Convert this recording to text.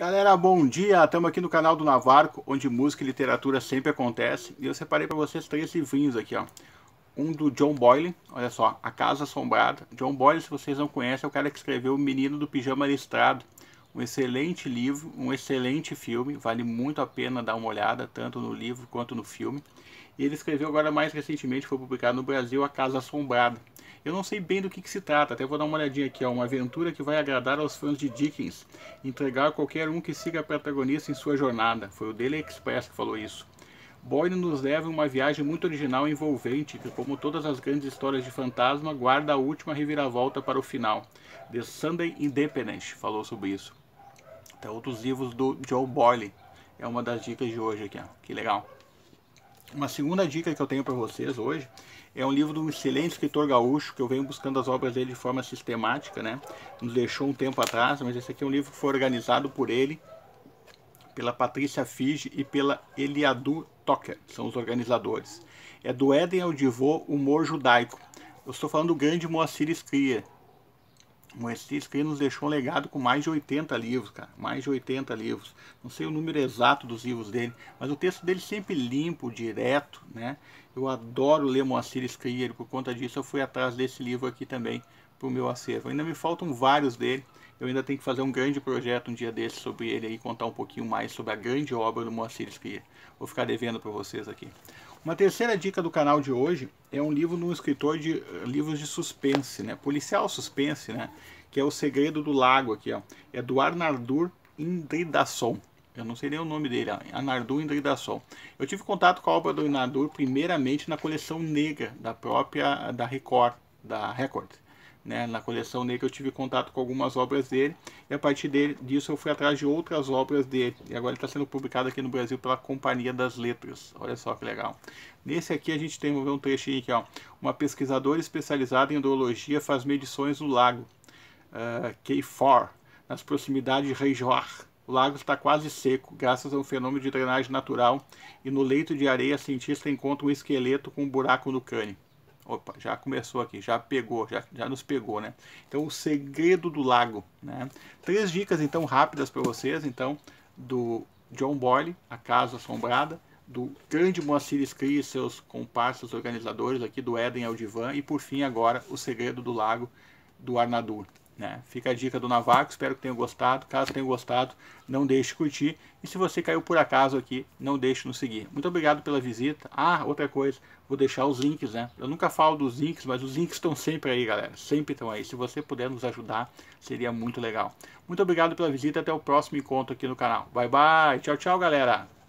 Galera, bom dia! Estamos aqui no canal do Navarco, onde música e literatura sempre acontece. E eu separei para vocês três livrinhos aqui, ó. Um do John Boyle, olha só, A Casa Assombrada. John Boyle, se vocês não conhecem, é o cara que escreveu O Menino do Pijama Listrado. Um excelente livro, um excelente filme, vale muito a pena dar uma olhada, tanto no livro quanto no filme. E ele escreveu agora mais recentemente, foi publicado no Brasil, A Casa Assombrada. Eu não sei bem do que, que, se trata, até vou dar uma olhadinha aqui. É Uma aventura que vai agradar aos fãs de Dickens, entregar a qualquer um que siga a protagonista em sua jornada. Foi o Daily Express que falou isso. Boyle nos leva em uma viagem muito original e envolvente, que, como todas as grandes histórias de fantasma, guarda a última reviravolta para o final. The Sunday Independent falou sobre isso. Tem outros livros do Joe Boyle. É uma das dicas de hoje aqui, ó. Que legal. Uma segunda dica que eu tenho para vocês hoje é um livro de um excelente escritor gaúcho que eu venho buscando as obras dele de forma sistemática, né? Nos deixou um tempo atrás, mas esse aqui é um livro que foi organizado por ele, pela Patrícia Fige e pela Eliadu Tocker, são os organizadores. É do Éden ao Divô, Humor Judaico. Eu estou falando do grande Moacir Scria, Moacir Freire nos deixou um legado com mais de 80 livros, cara. Mais de 80 livros. Não sei o número exato dos livros dele, mas o texto dele sempre limpo, direto, né? Eu adoro ler Moacir Freire, por conta disso eu fui atrás desse livro aqui também para o meu acervo. Ainda me faltam vários dele. Eu ainda tenho que fazer um grande projeto um dia desse sobre ele e contar um pouquinho mais sobre a grande obra do Moacir Espia. Vou ficar devendo para vocês aqui. Uma terceira dica do canal de hoje é um livro de um escritor de eh, livros de suspense, né? Policial suspense, né? Que é O Segredo do Lago aqui, ó. É do Arnardur Indridasson. Eu não sei nem o nome dele, ó. Arnardur Indridasson. Eu tive contato com a obra do Arnardur primeiramente na coleção negra da própria da Record, da Record né? Na coleção que eu tive contato com algumas obras dele e a partir dele, disso eu fui atrás de outras obras dele. E agora ele está sendo publicado aqui no Brasil pela Companhia das Letras. Olha só que legal. Nesse aqui a gente tem um trechinho aqui, ó. Uma pesquisadora especializada em odorologia faz medições no lago uh, ah, K4, nas proximidades de Reijoar. O lago está quase seco, graças a um fenômeno de drenagem natural, e no leito de areia a cientista encontra um esqueleto com um buraco no cânio. Opa, já começou aqui, já pegou, já, já nos pegou, né? Então, o segredo do lago, né? Três dicas, então, rápidas para vocês, então, do John Boyle, A Casa Assombrada, do grande Moacir Scri e seus comparsas organizadores aqui do Éden ao Divã, e por fim, agora, O Segredo do Lago, do Arnadur. Né? Fica a dica do Navaco, espero que tenham gostado. Caso tenham gostado, não deixe de curtir. E se você caiu por acaso aqui, não deixe de nos seguir. Muito obrigado pela visita. Ah, outra coisa, vou deixar os links, né? Eu nunca falo dos links, mas os links estão sempre aí, galera. Sempre estão aí. Se você puder nos ajudar, seria muito legal. Muito obrigado pela visita. Até o próximo encontro aqui no canal. Bye, bye. Tchau, tchau, galera.